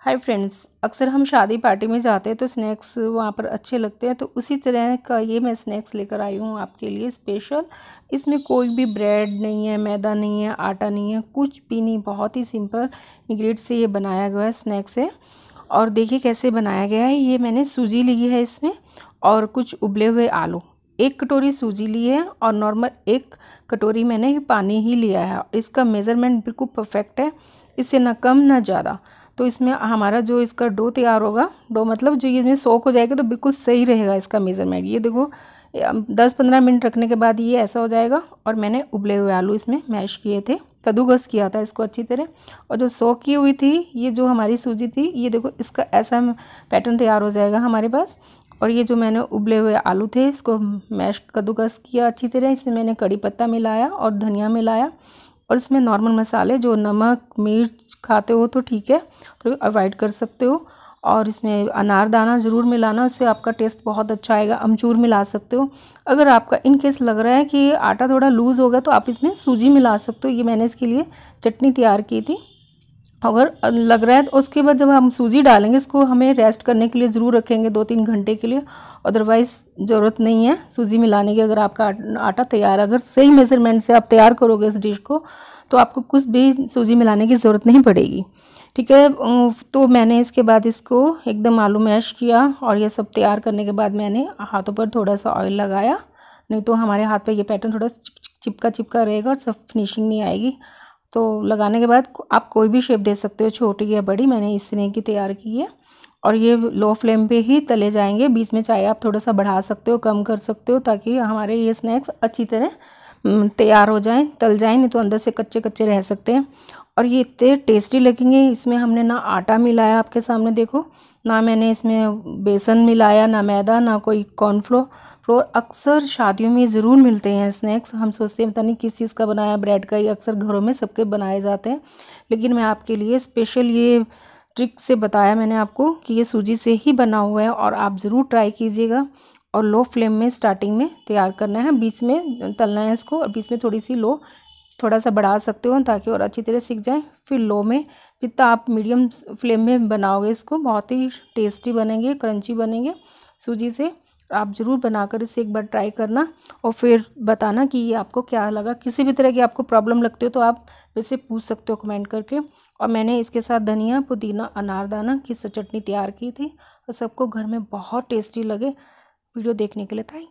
hi friends अक्सर हम शादी पार्टी में जाते हैं तो स्नैक्स वहाँ पर अच्छे लगते हैं तो उसी तरह का ये मैं स्नैक्स लेकर आई हूँ आपके लिए स्पेशल इसमें कोई भी ब्रेड नहीं है मैदा नहीं है आटा नहीं है कुछ भी नहीं बहुत ही सिंपल इंग्रेडिएंट से ये बनाया गया है स्नैक्स है और देखिए कैसे बनाया गया है ये मैंने सूजी ली है इसमें और कुछ उबले हुए आलू एक कटोरी सूजी ली है और नॉर्मल एक कटोरी मैंने पानी ही लिया है इसका मेज़रमेंट बिल्कुल परफेक्ट है इससे ना कम ना ज़्यादा तो इसमें हमारा जो इसका डो तैयार होगा डो मतलब जो ये सोक हो जाएगा तो बिल्कुल सही रहेगा इसका मेज़रमेंट ये देखो दस पंद्रह मिनट रखने के बाद ये ऐसा हो जाएगा और मैंने उबले हुए आलू इसमें मैश किए थे कद्दूकस किया था इसको अच्छी तरह और जो सोक की हुई थी ये जो हमारी सूजी थी ये देखो इसका ऐसा पैटर्न तैयार हो जाएगा हमारे पास और ये जो मैंने उबले हुए आलू थे इसको मैश कद्दूकस किया अच्छी तरह इसमें मैंने कड़ी पत्ता मिलाया और धनिया मिलाया और इसमें नॉर्मल मसाले जो नमक मिर्च खाते हो तो ठीक है तो अवॉइड कर सकते हो और इसमें अनारदाना ज़रूर मिलाना उससे आपका टेस्ट बहुत अच्छा आएगा अमचूर मिला सकते हो अगर आपका इन केस लग रहा है कि आटा थोड़ा लूज़ होगा तो आप इसमें सूजी मिला सकते हो ये मैंने इसके लिए चटनी तैयार की थी अगर लग रहा है तो उसके बाद जब हम सूजी डालेंगे इसको हमें रेस्ट करने के लिए ज़रूर रखेंगे दो तीन घंटे के लिए अदरवाइज़ ज़रूरत नहीं है सूजी मिलाने की अगर आपका आटा तैयार अगर सही मेज़रमेंट से आप तैयार करोगे इस डिश को तो आपको कुछ भी सूजी मिलाने की ज़रूरत नहीं पड़ेगी ठीक है तो मैंने इसके बाद इसको एकदम आलू मैश किया और यह सब तैयार करने के बाद मैंने हाथों पर थोड़ा सा ऑयल लगाया नहीं तो हमारे हाथ पर यह पैटर्न थोड़ा चिपका चिपका रहेगा और सब फिनिशिंग नहीं आएगी तो लगाने के बाद आप कोई भी शेप दे सकते हो छोटी या बड़ी मैंने इस स्नेक की तैयार की है और ये लो फ्लेम पे ही तले जाएंगे बीच में चाहे आप थोड़ा सा बढ़ा सकते हो कम कर सकते हो ताकि हमारे ये स्नैक्स अच्छी तरह तैयार हो जाएं तल जाएं नहीं तो अंदर से कच्चे कच्चे रह सकते हैं और ये इतने टेस्टी लगेंगे इसमें हमने ना आटा मिलाया आपके सामने देखो ना मैंने इसमें बेसन मिलाया ना मैदा ना कोई कॉर्नफ्लो फ्लोर अक्सर शादियों में ज़रूर मिलते हैं स्नैक्स हम सोचते हैं पता नहीं किस चीज़ का बनाया ब्रेड का ये अक्सर घरों में सबके बनाए जाते हैं लेकिन मैं आपके लिए स्पेशल ये ट्रिक से बताया मैंने आपको कि ये सूजी से ही बना हुआ है और आप ज़रूर ट्राई कीजिएगा और लो फ्लेम में स्टार्टिंग में तैयार करना है बीच में तलना है इसको और बीच में थोड़ी सी लो थोड़ा सा बढ़ा सकते हो ताकि और अच्छी तरह सीख जाए फिर लो में जितना आप मीडियम फ्लेम में बनाओगे इसको बहुत ही टेस्टी बनेंगे क्रंची बनेंगे सूजी से आप ज़रूर बनाकर इसे एक बार ट्राई करना और फिर बताना कि ये आपको क्या लगा किसी भी तरह की आपको प्रॉब्लम लगती हो तो आप वैसे पूछ सकते हो कमेंट करके और मैंने इसके साथ धनिया पुदीना अनारदाना की चटनी तैयार की थी और सबको घर में बहुत टेस्टी लगे वीडियो देखने के लिए थैंक